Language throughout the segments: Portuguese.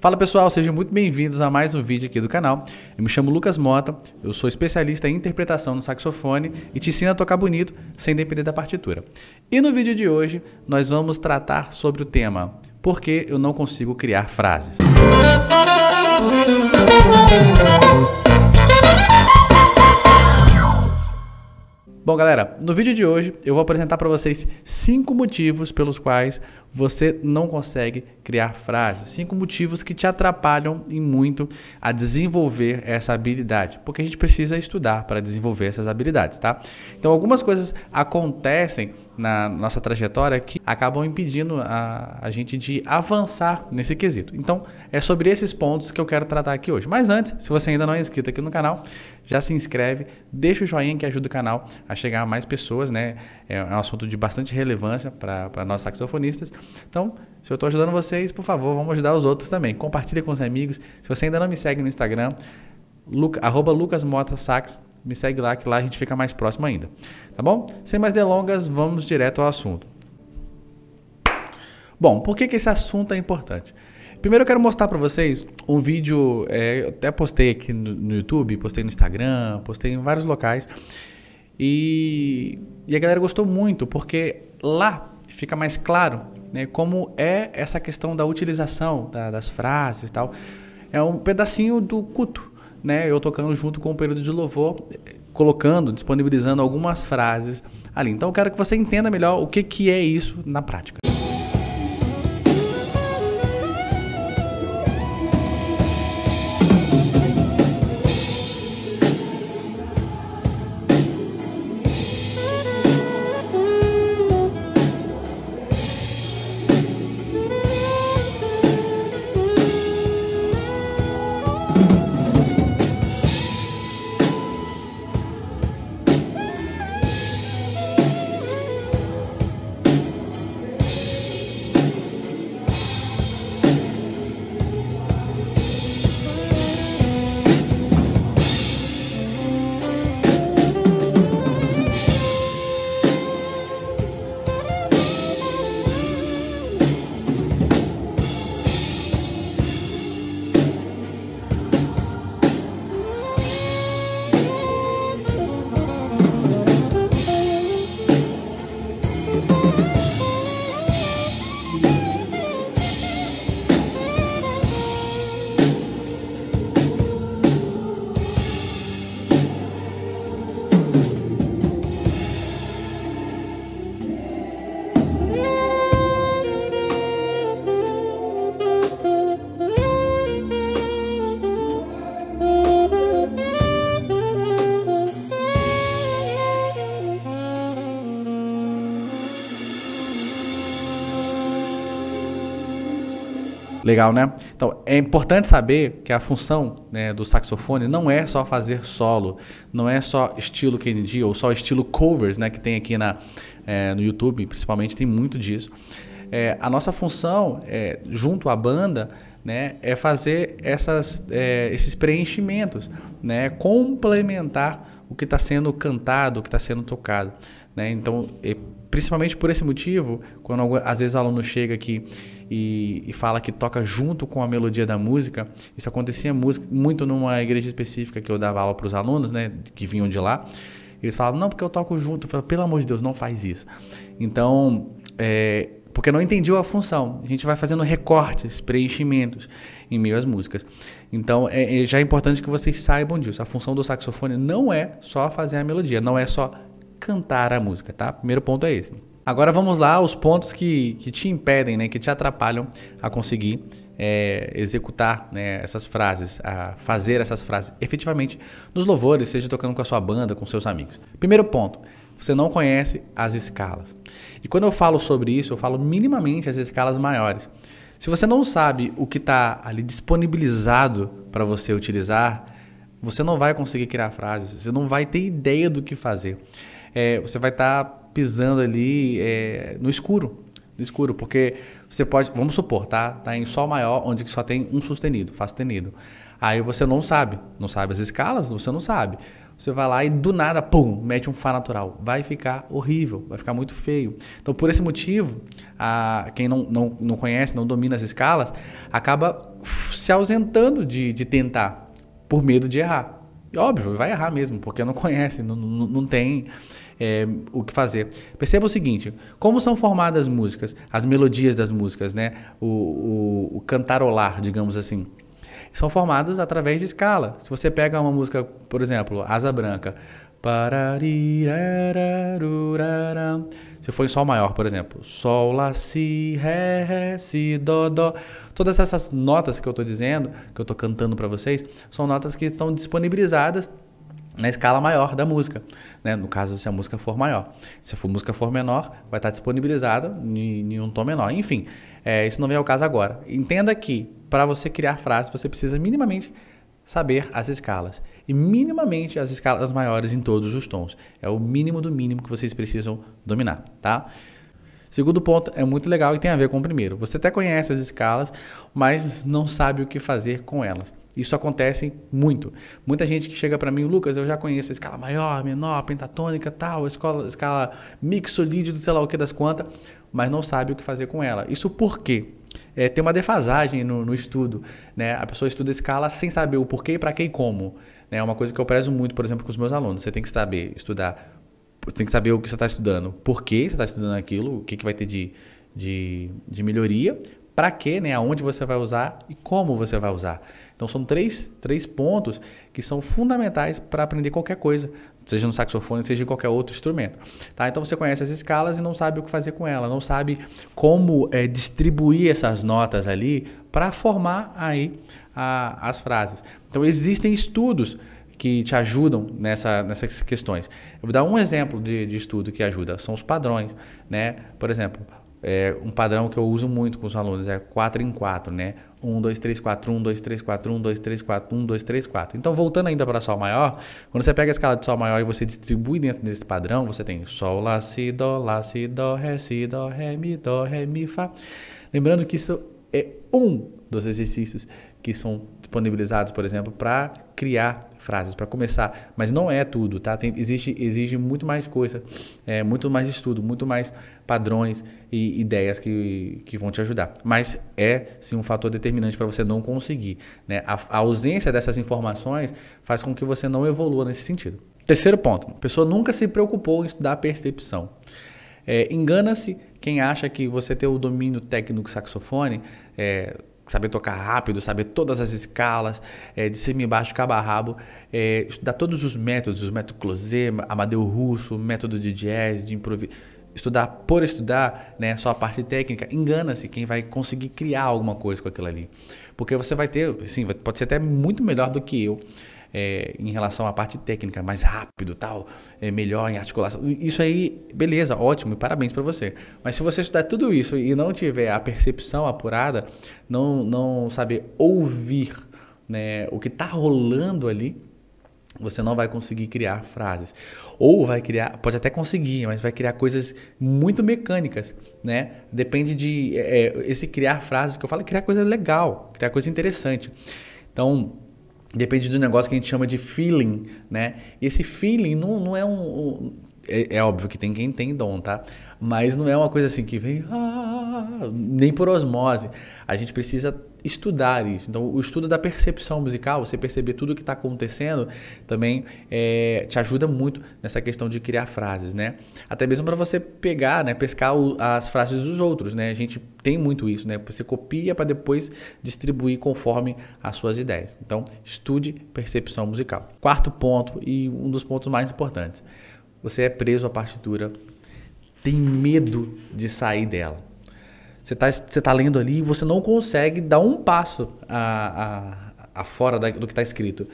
Fala pessoal, sejam muito bem-vindos a mais um vídeo aqui do canal. Eu me chamo Lucas Mota, eu sou especialista em interpretação no saxofone e te ensino a tocar bonito sem depender da partitura. E no vídeo de hoje nós vamos tratar sobre o tema Por que eu não consigo criar frases? Música Bom, galera, no vídeo de hoje eu vou apresentar para vocês cinco motivos pelos quais você não consegue criar frases, cinco motivos que te atrapalham e muito a desenvolver essa habilidade, porque a gente precisa estudar para desenvolver essas habilidades, tá? Então, algumas coisas acontecem na nossa trajetória que acabam impedindo a, a gente de avançar nesse quesito. Então, é sobre esses pontos que eu quero tratar aqui hoje. Mas antes, se você ainda não é inscrito aqui no canal, já se inscreve, deixa o joinha que ajuda o canal a chegar a mais pessoas, né? É, é um assunto de bastante relevância para nós saxofonistas. Então, se eu estou ajudando vocês, por favor, vamos ajudar os outros também. Compartilha com os amigos. Se você ainda não me segue no Instagram, Luca, arroba me segue lá que lá a gente fica mais próximo ainda. Tá bom? Sem mais delongas, vamos direto ao assunto. Bom, por que, que esse assunto é importante? Primeiro eu quero mostrar para vocês um vídeo, é, eu até postei aqui no, no, YouTube, postei no Instagram, postei em vários locais. E, e a galera gostou muito, porque lá fica mais claro né, como é essa questão da utilização da, das frases e tal. É um pedacinho do culto, né? Eu tocando junto com o período de louvor, colocando, disponibilizando algumas frases ali. Então eu quero que você entenda melhor o que, que é isso na prática. Legal, né? Então, é importante saber que a função né, do saxofone não é só fazer solo, não é só estilo Kennedy ou só estilo covers, né? Que tem aqui na, é, no YouTube, principalmente, tem muito disso. É, a nossa função, é, junto à banda, né, é fazer essas, esses preenchimentos, né? Complementar o que está sendo cantado, o que está sendo tocado. Né? Então, principalmente por esse motivo, quando às vezes o aluno chega aqui e, e, fala que toca junto com a melodia da música. Isso acontecia muito numa igreja específica que eu dava aula para os alunos, né, que vinham de lá. Eles falavam, não, porque eu toco junto. Eu falava, pelo amor de Deus, não faz isso. Então, é, porque não entendiam a função. A gente vai fazendo recortes, preenchimentos em meio às músicas. Então, é, é, já é importante que vocês saibam disso. A função do saxofone não é só fazer a melodia, não é só cantar a música, tá? Primeiro ponto é esse. Agora vamos lá os pontos que, que te impedem, né, que te atrapalham a conseguir é, executar né, essas frases, a fazer essas frases efetivamente nos louvores, seja tocando com a sua banda, com seus amigos. Primeiro ponto, você não conhece as escalas. E quando eu falo sobre isso, eu falo minimamente as escalas maiores. Se você não sabe o que está ali disponibilizado para você utilizar, você não vai conseguir criar frases, você não vai ter ideia do que fazer. É, você vai estar tá pisando ali é, no escuro. No escuro, porque você pode, vamos supor, tá? Tá em sol maior, onde só tem um sustenido, fá sustenido. Aí você não sabe, não sabe as escalas, você não sabe. Você vai lá e do nada, pum, mete um Fá natural. Vai ficar horrível, vai ficar muito feio. Então, por esse motivo, a, quem não, não, não conhece, não domina as escalas, acaba se ausentando de, de tentar, por medo de errar. E óbvio, vai errar mesmo, porque não conhece, não, não, não tem é, o que fazer. Perceba o seguinte: como são formadas as músicas, as melodias das músicas, né? O, o, o cantarolar, digamos assim. São formados através de escala. Se você pega uma música, por exemplo, Asa Branca. Se for em Sol maior, por exemplo, Sol, Lá, Si, Ré, Ré, Si, Dó, Dó. Todas essas notas que eu estou dizendo, que eu estou cantando para vocês, são notas que estão disponibilizadas na escala maior da música, né? no caso se a música for maior. Se a música for menor, vai estar tá disponibilizada em, em um tom menor. Enfim, é, isso não vem ao caso agora. Entenda que para você criar frases, você precisa minimamente saber as escalas e minimamente as escalas maiores em todos os tons. É o mínimo do mínimo que vocês precisam dominar, tá? Segundo ponto é muito legal e tem a ver com o primeiro. Você até conhece as escalas, mas não sabe o que fazer com elas. Isso acontece muito. Muita gente que chega para mim, Lucas, eu já conheço a escala maior, menor, pentatônica, tal, escola, escala mixolídio, sei lá o que das quantas, mas não sabe o que fazer com ela. Isso por quê? É, tem uma defasagem no, no estudo. Né? A pessoa estuda escala sem saber o porquê, para quem e como. Né? É uma coisa que eu prezo muito, por exemplo, com os meus alunos. Você tem que saber estudar, tem que saber o que você está estudando, por que você está estudando aquilo, o que, que vai ter de, de, de melhoria, para quê, né? aonde você vai usar e como você vai usar. Então são três, três pontos que são fundamentais para aprender qualquer coisa, seja no saxofone, seja em qualquer outro instrumento. Tá? Então você conhece as escalas e não sabe o que fazer com ela, não sabe como é, distribuir essas notas ali para formar aí a, as frases. Então, existem estudos que te ajudam nessa, nessas questões. Eu vou dar um exemplo de, de estudo que ajuda, são os padrões. Né? Por exemplo, é um padrão que eu uso muito com os alunos é 4 em 4, né? 1, 2, 3, 4, 1, 2, 3, 4, 1, 2, 3, 4, 1, 2, 3, 4. Então, voltando ainda para Sol maior, quando você pega a escala de Sol maior e você distribui dentro desse padrão, você tem Sol, Lá, Si, Dó, Lá, Si, Dó, Ré, Si, Dó, Ré, Mi, Dó, Ré, Mi, Fá. Lembrando que isso é um dos exercícios que são disponibilizados, por exemplo, para criar frases, para começar. Mas não é tudo, tá? Tem, existe, exige muito mais coisa, é, muito mais estudo, muito mais padrões e ideias que, que vão te ajudar. Mas é, sim, um fator determinante para você não conseguir. Né? A, a ausência dessas informações faz com que você não evolua nesse sentido. Terceiro ponto, a pessoa nunca se preocupou em estudar a percepção. É, Engana-se quem acha que você ter o domínio técnico saxofone é, saber tocar rápido, saber todas as escalas, é, de cima e embaixo, cabo rabo, é, estudar todos os métodos, os métodos Closé, Amadeu Russo, método de jazz, de improviso estudar por estudar, né, só a parte técnica, engana-se quem vai conseguir criar alguma coisa com aquilo ali. Porque você vai ter, sim, pode ser até muito melhor do que eu, é, em relação à parte técnica, mais rápido, tal, é melhor em articulação. Isso aí, beleza, ótimo, e parabéns para você. Mas se você estudar tudo isso e não tiver a percepção apurada, não, não saber ouvir né, o que está rolando ali, você não vai conseguir criar frases. Ou vai criar, pode até conseguir, mas vai criar coisas muito mecânicas, né? Depende de é, é esse criar frases que eu falo, é criar coisa legal, criar coisa interessante. Então, depende do negócio que a gente chama de feeling, né? E esse feeling não, não é um, um é, é, óbvio que tem quem tem dom, tá? Mas não é uma coisa assim que vem ah, nem por osmose. A gente precisa estudar isso. Então, o estudo da percepção musical, você perceber tudo o que está acontecendo, também é, te ajuda muito nessa questão de criar frases, né? Até mesmo para você pegar, né, pescar o, as frases dos outros, né? A gente tem muito isso, né? Você copia para depois distribuir conforme as suas ideias. Então, estude percepção musical. Quarto ponto e um dos pontos mais importantes. Você é preso à partitura, tem medo de sair dela. Você está você tá lendo ali e você não consegue dar um passo a, a, a fora da, do que está escrito.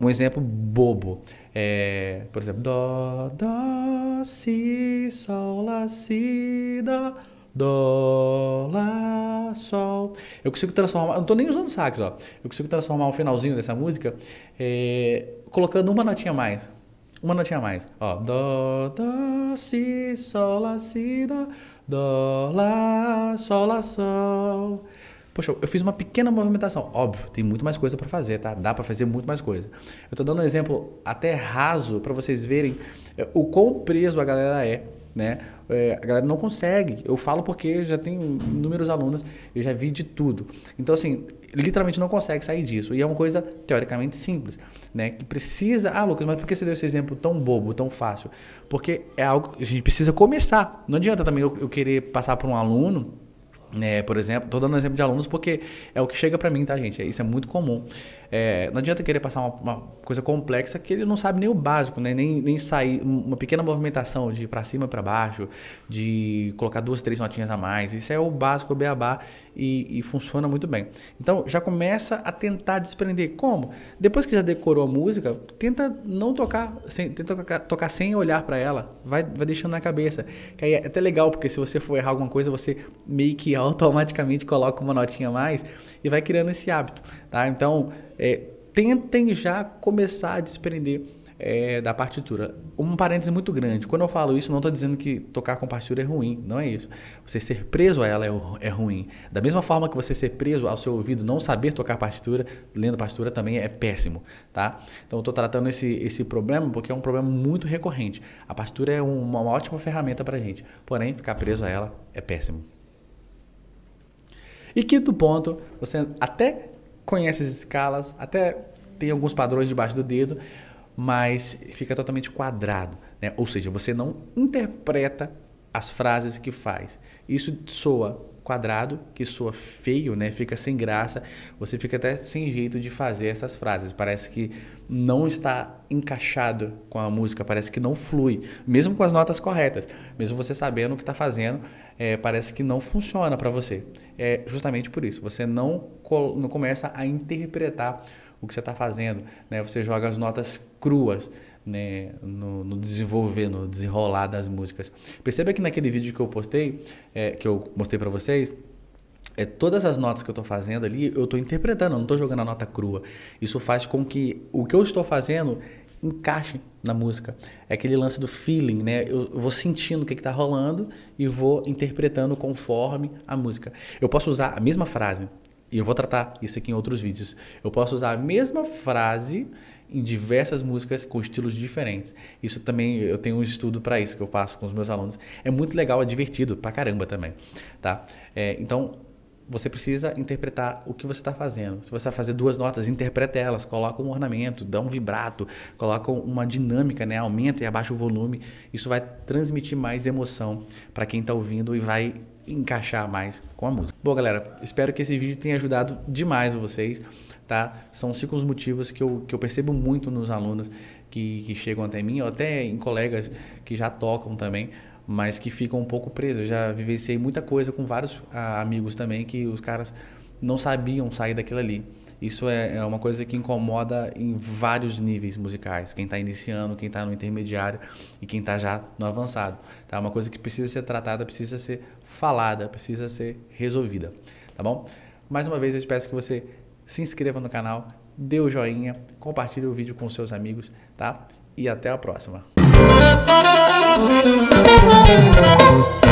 Um exemplo bobo. É, por exemplo, Dó, Dó, Si, Sol, Lá, Si, Dó, Dó, Lá, Sol. Eu consigo transformar, eu não estou nem usando sax, ó. Eu consigo transformar o finalzinho dessa música é, colocando uma notinha a mais. Uma notinha a mais. Ó, Dó, Dó, Si, Sol, Lá, Si, Dó, Dó, Lá, Sol, Lá, Sol. Poxa, eu fiz uma pequena movimentação. Óbvio, tem muito mais coisa para fazer, tá? Dá para fazer muito mais coisa. Eu estou dando um exemplo até raso para vocês verem é, o quão preso a galera é né? É, a galera não consegue. Eu falo porque já tenho inúmeros alunos, eu já vi de tudo. Então, assim, literalmente não consegue sair disso. E é uma coisa teoricamente simples, né? Que precisa. Ah, Lucas, mas por que você deu esse exemplo tão bobo, tão fácil? Porque é algo que a gente precisa começar. Não adianta também eu, eu querer passar para um aluno é, por exemplo, tô dando um exemplo de alunos porque é o que chega para mim, tá, gente? É, isso é muito comum. É, não adianta querer passar uma, uma, coisa complexa que ele não sabe nem o básico, né? nem, nem sair uma pequena movimentação de para cima para baixo, de colocar duas, três notinhas a mais. Isso é o básico, o beabá, e, e funciona muito bem. Então já começa a tentar desprender. Como? Depois que já decorou a música, tenta não tocar, sem, tenta tocar, tocar sem olhar para ela. Vai, vai deixando na cabeça. Que aí é até legal, porque se você for errar alguma coisa, você meio que automaticamente coloca uma notinha a mais e vai criando esse hábito, tá? Então, é, tentem já começar a desprender é, da partitura. Um parêntese muito grande. Quando eu falo isso, não estou dizendo que tocar com partitura é ruim. Não é isso. Você ser preso a ela é, é, ruim. Da mesma forma que você ser preso ao seu ouvido, não saber tocar partitura, lendo partitura também é péssimo, tá? Então, estou tratando esse, esse problema porque é um problema muito recorrente. A partitura é uma, uma ótima ferramenta para gente. Porém, ficar preso a ela é péssimo. E quinto ponto, você até conhece as escalas, até tem alguns padrões debaixo do dedo, mas fica totalmente quadrado. Né? Ou seja, você não interpreta as frases que faz. Isso soa quadrado, que soa feio, né? Fica sem graça, você fica até sem jeito de fazer essas frases. Parece que não está encaixado com a música, parece que não flui, mesmo com as notas corretas, mesmo você sabendo o que está fazendo, é, parece que não funciona para você. É justamente por isso. Você não, não começa a interpretar o que você está fazendo. Né? Você joga as notas cruas. Né, no, no, desenvolver, no desenrolar das músicas. Perceba que naquele vídeo que eu postei, é, que eu mostrei para vocês, é, todas as notas que eu estou fazendo ali, eu estou interpretando, eu não estou jogando a nota crua. Isso faz com que o que eu estou fazendo encaixe na música. É aquele lance do feeling, né? Eu, vou sentindo o que está rolando e vou interpretando conforme a música. Eu posso usar a mesma frase, e eu vou tratar isso aqui em outros vídeos. Eu posso usar a mesma frase em diversas músicas com estilos diferentes. Isso também eu tenho um estudo para isso que eu faço com os meus alunos. É muito legal, é divertido pra caramba também, tá? É, então você precisa interpretar o que você está fazendo. Se você vai fazer duas notas, interpreta elas, coloca um ornamento, dá um vibrato, coloca uma dinâmica, né? aumenta e abaixa o volume. Isso vai transmitir mais emoção para quem está ouvindo e vai encaixar mais com a música. Bom, galera, espero que esse vídeo tenha ajudado demais vocês. Tá? São cinco os motivos que eu, que eu percebo muito nos alunos que, que chegam até mim, ou até em colegas que já tocam também, mas que ficam um pouco presos. Eu já vivenciei muita coisa com vários ah, amigos também que os caras não sabiam sair daquilo ali. Isso é, é uma coisa que incomoda em vários níveis musicais. Quem está iniciando, quem está no intermediário e quem está já no avançado. Tá? É tá? uma coisa que precisa ser tratada, precisa ser falada, precisa ser resolvida. Tá bom? Mais uma vez, eu te peço que você se inscreva no canal, dê o joinha, compartilhe o vídeo com seus amigos, tá? E até a próxima. Thank you.